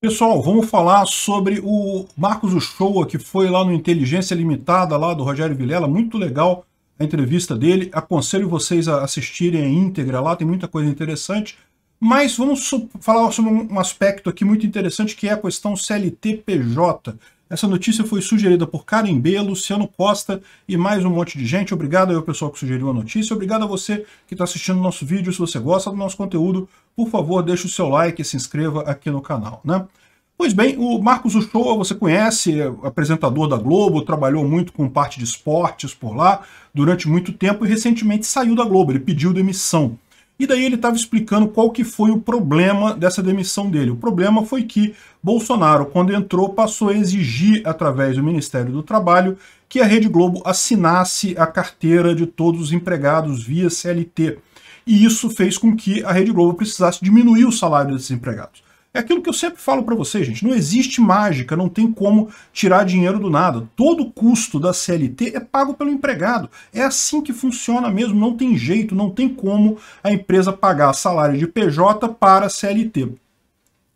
Pessoal, vamos falar sobre o Marcos Uchoa, que foi lá no Inteligência Limitada, lá do Rogério Vilela, muito legal a entrevista dele, aconselho vocês a assistirem a é íntegra lá, tem muita coisa interessante, mas vamos falar sobre um aspecto aqui muito interessante que é a questão CLT-PJ. Essa notícia foi sugerida por Karen B, Luciano Costa e mais um monte de gente. Obrigado ao pessoal que sugeriu a notícia. Obrigado a você que está assistindo nosso vídeo. Se você gosta do nosso conteúdo, por favor, deixe o seu like e se inscreva aqui no canal. Né? Pois bem, o Marcos Uchoa, você conhece, é apresentador da Globo, trabalhou muito com parte de esportes por lá durante muito tempo e recentemente saiu da Globo, ele pediu demissão. E daí ele estava explicando qual que foi o problema dessa demissão dele. O problema foi que Bolsonaro, quando entrou, passou a exigir, através do Ministério do Trabalho, que a Rede Globo assinasse a carteira de todos os empregados via CLT. E isso fez com que a Rede Globo precisasse diminuir o salário desses empregados. É aquilo que eu sempre falo para vocês, gente. Não existe mágica, não tem como tirar dinheiro do nada. Todo o custo da CLT é pago pelo empregado. É assim que funciona mesmo, não tem jeito, não tem como a empresa pagar salário de PJ para CLT.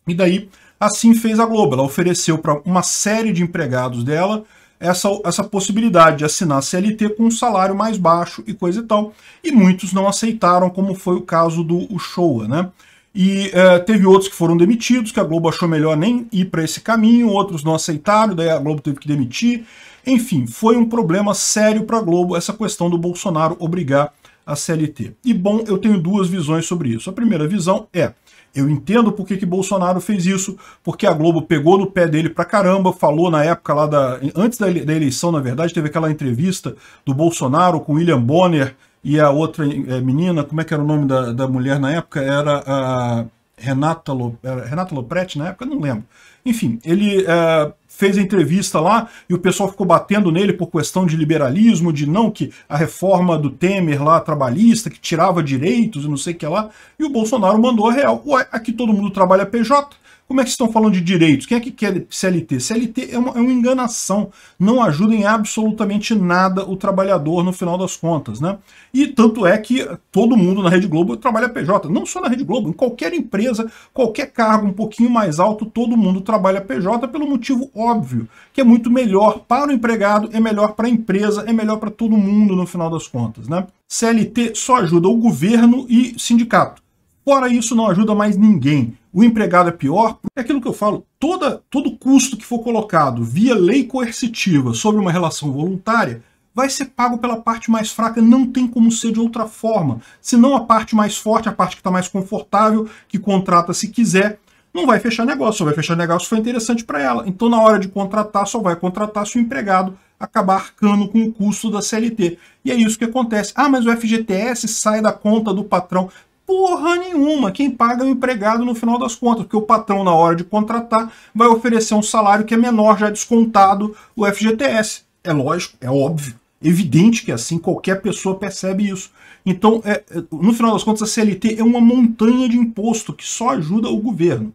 E daí, assim fez a Globo. Ela ofereceu para uma série de empregados dela essa, essa possibilidade de assinar CLT com um salário mais baixo e coisa e tal. E muitos não aceitaram, como foi o caso do Showa, né? E uh, teve outros que foram demitidos, que a Globo achou melhor nem ir para esse caminho, outros não aceitaram, daí a Globo teve que demitir. Enfim, foi um problema sério para a Globo essa questão do Bolsonaro obrigar a CLT. E bom, eu tenho duas visões sobre isso. A primeira visão é, eu entendo por que, que Bolsonaro fez isso, porque a Globo pegou no pé dele pra caramba, falou na época lá da. Antes da eleição, na verdade, teve aquela entrevista do Bolsonaro com William Bonner e a outra é, menina, como é que era o nome da, da mulher na época? Era a Renata, Lo, Renata Lopretti na época? Não lembro. Enfim, ele é, fez a entrevista lá e o pessoal ficou batendo nele por questão de liberalismo, de não que a reforma do Temer lá, trabalhista, que tirava direitos e não sei o que lá. E o Bolsonaro mandou a real. Ué, aqui todo mundo trabalha PJ, como é que estão falando de direitos? Quem é que quer CLT? CLT é uma, é uma enganação. Não ajuda em absolutamente nada o trabalhador no final das contas, né? E tanto é que todo mundo na Rede Globo trabalha PJ. Não só na Rede Globo, em qualquer empresa, qualquer cargo um pouquinho mais alto, todo mundo trabalha PJ pelo motivo óbvio, que é muito melhor para o empregado, é melhor para a empresa, é melhor para todo mundo no final das contas, né? CLT só ajuda o governo e sindicato. Fora isso, não ajuda mais ninguém o empregado é pior, é aquilo que eu falo, toda, todo custo que for colocado via lei coercitiva sobre uma relação voluntária vai ser pago pela parte mais fraca, não tem como ser de outra forma. Senão a parte mais forte, a parte que está mais confortável, que contrata se quiser, não vai fechar negócio, só vai fechar negócio se for interessante para ela. Então na hora de contratar, só vai contratar se o empregado acabar arcando com o custo da CLT. E é isso que acontece. Ah, mas o FGTS sai da conta do patrão porra nenhuma. Quem paga é o empregado no final das contas, porque o patrão, na hora de contratar, vai oferecer um salário que é menor, já é descontado o FGTS. É lógico, é óbvio, evidente que é assim, qualquer pessoa percebe isso. Então, é, é no final das contas, a CLT é uma montanha de imposto que só ajuda o governo.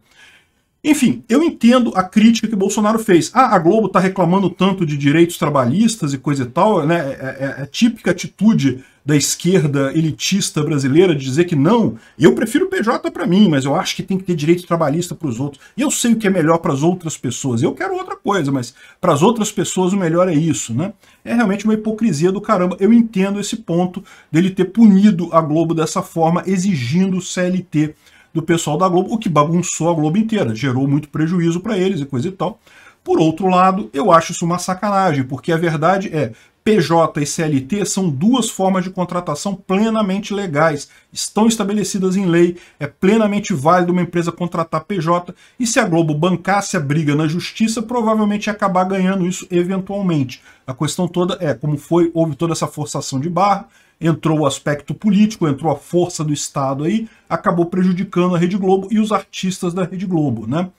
Enfim, eu entendo a crítica que Bolsonaro fez. Ah, a Globo está reclamando tanto de direitos trabalhistas e coisa e tal, né? É, é, a é, é típica atitude da esquerda elitista brasileira de dizer que não, eu prefiro PJ para mim, mas eu acho que tem que ter direito trabalhista para os outros. Eu sei o que é melhor para as outras pessoas, eu quero outra coisa, mas para as outras pessoas o melhor é isso, né? É realmente uma hipocrisia do caramba. Eu entendo esse ponto dele ter punido a Globo dessa forma, exigindo o CLT do pessoal da Globo, o que bagunçou a Globo inteira, gerou muito prejuízo para eles e coisa e tal. Por outro lado, eu acho isso uma sacanagem, porque a verdade é, PJ e CLT são duas formas de contratação plenamente legais, estão estabelecidas em lei, é plenamente válido uma empresa contratar PJ, e se a Globo bancasse a briga na justiça, provavelmente ia acabar ganhando isso eventualmente. A questão toda é, como foi, houve toda essa forçação de barra, entrou o aspecto político, entrou a força do Estado aí, acabou prejudicando a Rede Globo e os artistas da Rede Globo, né?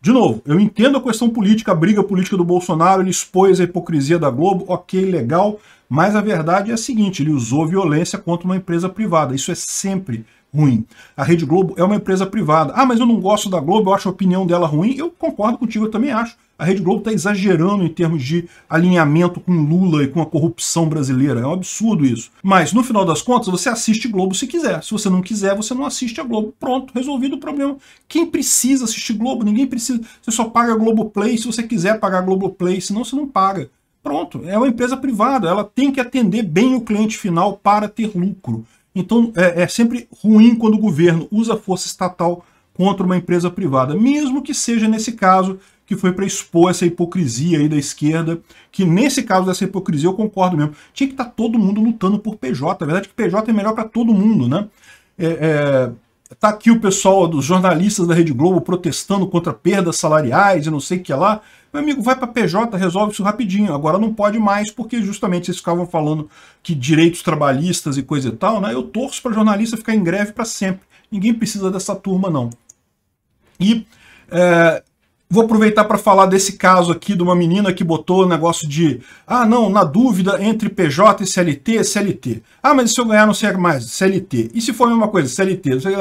De novo, eu entendo a questão política, a briga política do Bolsonaro, ele expôs a hipocrisia da Globo, ok, legal, mas a verdade é a seguinte, ele usou violência contra uma empresa privada, isso é sempre ruim. A Rede Globo é uma empresa privada. Ah, mas eu não gosto da Globo, eu acho a opinião dela ruim, eu concordo contigo, eu também acho a Rede Globo está exagerando em termos de alinhamento com Lula e com a corrupção brasileira. É um absurdo isso. Mas, no final das contas, você assiste Globo se quiser. Se você não quiser, você não assiste a Globo. Pronto, resolvido o problema. Quem precisa assistir Globo? Ninguém precisa. Você só paga a Globoplay se você quiser pagar a Globoplay, senão você não paga. Pronto, é uma empresa privada, ela tem que atender bem o cliente final para ter lucro. Então é, é sempre ruim quando o governo usa força estatal contra uma empresa privada, mesmo que seja nesse caso que foi para expor essa hipocrisia aí da esquerda, que nesse caso dessa hipocrisia eu concordo mesmo. Tinha que estar tá todo mundo lutando por PJ. A verdade é que PJ é melhor para todo mundo, né? É, é, tá aqui o pessoal dos jornalistas da Rede Globo protestando contra perdas salariais e não sei o que lá. Meu amigo, vai para PJ, resolve isso rapidinho. Agora não pode mais, porque justamente vocês ficavam falando que direitos trabalhistas e coisa e tal, né? Eu torço para jornalista ficar em greve para sempre. Ninguém precisa dessa turma, não. E é, Vou aproveitar para falar desse caso aqui de uma menina que botou negócio de ah, não, na dúvida entre PJ e CLT, CLT. Ah, mas se eu ganhar não sei mais, CLT. E se for a mesma coisa, CLT? sei...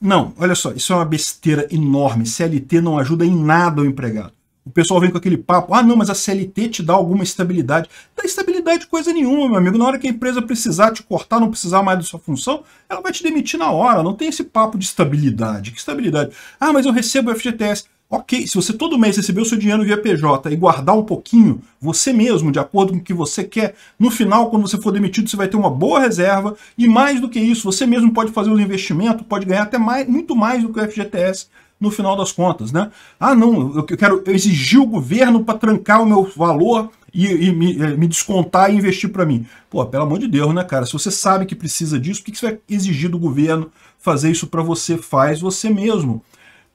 Não, olha só, isso é uma besteira enorme. CLT não ajuda em nada o empregado. O pessoal vem com aquele papo, ah não, mas a CLT te dá alguma estabilidade. Dá estabilidade coisa nenhuma, meu amigo. Na hora que a empresa precisar te cortar, não precisar mais da sua função, ela vai te demitir na hora. Não tem esse papo de estabilidade. Que estabilidade? Ah, mas eu recebo o FGTS. Ok, se você todo mês receber o seu dinheiro via PJ e guardar um pouquinho, você mesmo, de acordo com o que você quer, no final, quando você for demitido, você vai ter uma boa reserva e mais do que isso, você mesmo pode fazer os investimentos, pode ganhar até mais, muito mais do que o FGTS no final das contas, né? Ah, não, eu quero exigir o governo para trancar o meu valor e, e me, é, me, descontar e investir para mim. Pô, pelo amor de Deus, né, cara? Se você sabe que precisa disso, por que, que você vai exigir do governo fazer isso para você? Faz você mesmo.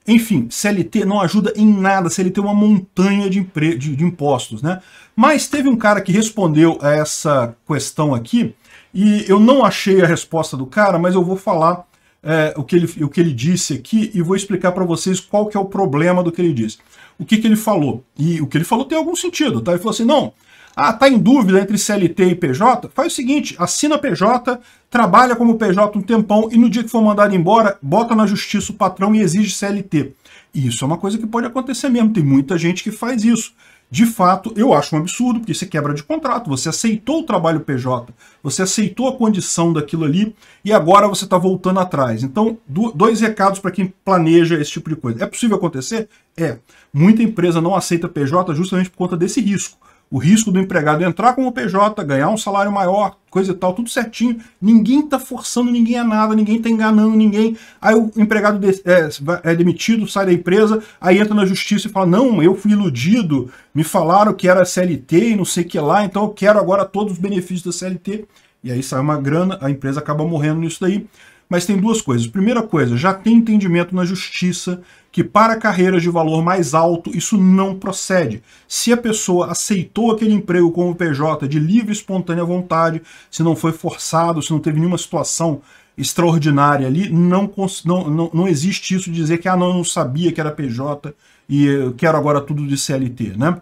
Enfim, CLT não ajuda em nada, CLT é uma montanha de, de, de impostos, né? Mas teve um cara que respondeu a essa questão aqui, e eu não achei a resposta do cara, mas eu vou falar é, o, que ele, o que ele disse aqui e vou explicar para vocês qual que é o problema do que ele disse. O que, que ele falou? E o que ele falou tem algum sentido, tá? Ele falou assim, não, ah, tá em dúvida entre CLT e PJ? Faz o seguinte, assina PJ, trabalha como PJ um tempão e no dia que for mandado embora, bota na justiça o patrão e exige CLT. Isso é uma coisa que pode acontecer mesmo, tem muita gente que faz isso de fato, eu acho um absurdo, porque você quebra de contrato, você aceitou o trabalho PJ, você aceitou a condição daquilo ali, e agora você está voltando atrás. Então, dois recados para quem planeja esse tipo de coisa. É possível acontecer? É. Muita empresa não aceita PJ justamente por conta desse risco o risco do empregado entrar como PJ, ganhar um salário maior, coisa e tal, tudo certinho. Ninguém está forçando ninguém a nada, ninguém está enganando ninguém. Aí o empregado de, é, é, demitido, sai da empresa, aí entra na justiça e fala: Não, eu fui iludido, me falaram que era CLT e não sei o que lá, então eu quero agora todos os benefícios da CLT. E aí sai uma grana, a empresa acaba morrendo nisso daí. Mas tem duas coisas. Primeira coisa, já tem entendimento na justiça que para carreiras de valor mais alto isso não procede. Se a pessoa aceitou aquele emprego como PJ de livre e espontânea vontade, se não foi forçado, se não teve nenhuma situação extraordinária ali, não, não, não, não existe isso de dizer que ah, não, eu não sabia que era PJ e eu quero agora tudo de CLT, né?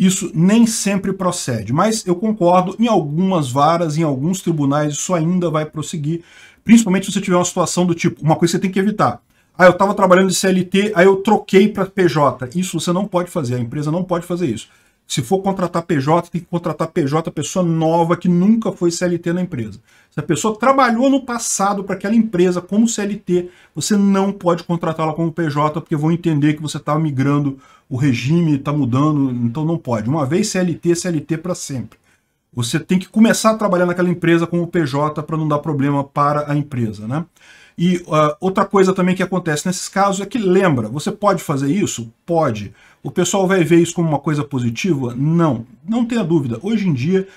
Isso nem sempre procede, mas eu concordo, em algumas varas, em alguns tribunais, isso ainda vai prosseguir, principalmente se você tiver uma situação do tipo, uma coisa que você tem que evitar, ah, eu estava trabalhando de CLT, aí eu troquei para PJ. Isso você não pode fazer, a empresa não pode fazer isso. Se for contratar PJ, tem que contratar PJ, pessoa nova que nunca foi CLT na empresa. Se a pessoa trabalhou no passado para aquela empresa como CLT, você não pode contratá-la como PJ, porque vão entender que você está migrando o regime, está mudando, então não pode. Uma vez CLT, CLT para sempre. Você tem que começar a trabalhar naquela empresa como PJ para não dar problema para a empresa, né? E uh, outra coisa também que acontece nesses casos é que lembra, você pode fazer isso? Pode. O pessoal vai ver isso como uma coisa positiva? Não, não tenha dúvida. Hoje em dia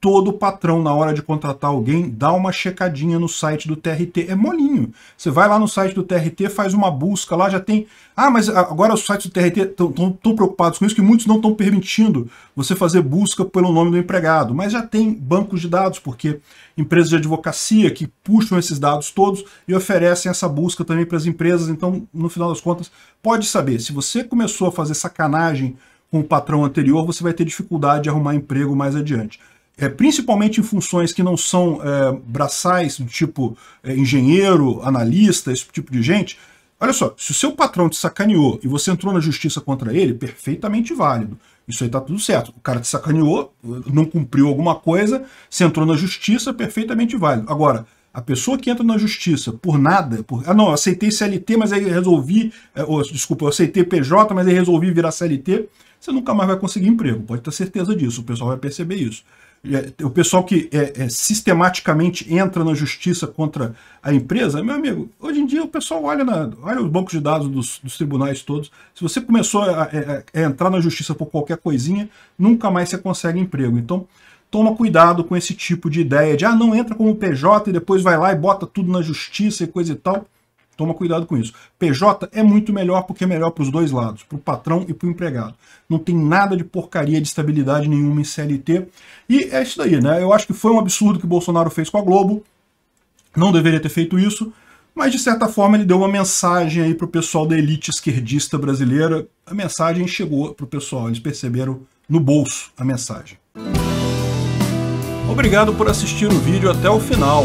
todo patrão, na hora de contratar alguém, dá uma checadinha no site do TRT. É molinho. Você vai lá no site do TRT, faz uma busca lá, já tem. Ah, mas agora os sites do TRT estão preocupados com isso, que muitos não estão permitindo você fazer busca pelo nome do empregado. Mas já tem bancos de dados, porque empresas de advocacia que puxam esses dados todos e oferecem essa busca também para as empresas. Então, no final das contas, pode saber. Se você começou a fazer sacanagem com o patrão anterior, você vai ter dificuldade de arrumar emprego mais adiante é, principalmente em funções que não são é, braçais, do tipo é, engenheiro, analista, esse tipo de gente, olha só, se o seu patrão te sacaneou e você entrou na justiça contra ele, perfeitamente válido. Isso aí tá tudo certo. O cara te sacaneou, não cumpriu alguma coisa, você entrou na justiça, perfeitamente válido. Agora, a pessoa que entra na justiça por nada, por, ah não, eu aceitei CLT, mas aí resolvi, é, desculpa, eu aceitei PJ, mas aí resolvi virar CLT, você nunca mais vai conseguir emprego, pode ter certeza disso, o pessoal vai perceber isso. É, o pessoal que é, é, sistematicamente entra na justiça contra a empresa, meu amigo, hoje em dia o pessoal olha, na, olha os bancos de dados dos, dos tribunais todos. Se você começou a, a, é, a, é, entrar na justiça por qualquer coisinha, nunca mais você consegue emprego. Então, toma cuidado com esse tipo de ideia de, ah, não entra como PJ e depois vai lá e bota tudo na justiça e coisa e tal. Toma cuidado com isso. PJ é muito melhor porque é melhor para os dois lados, para o patrão e para o empregado. Não tem nada de porcaria de estabilidade nenhuma em CLT. E é isso daí, né? Eu acho que foi um absurdo que o Bolsonaro fez com a Globo. Não deveria ter feito isso. Mas, de certa forma, ele deu uma mensagem aí para o pessoal da elite esquerdista brasileira. A mensagem chegou para o pessoal. Eles perceberam no bolso a mensagem. Obrigado por assistir o vídeo até o final.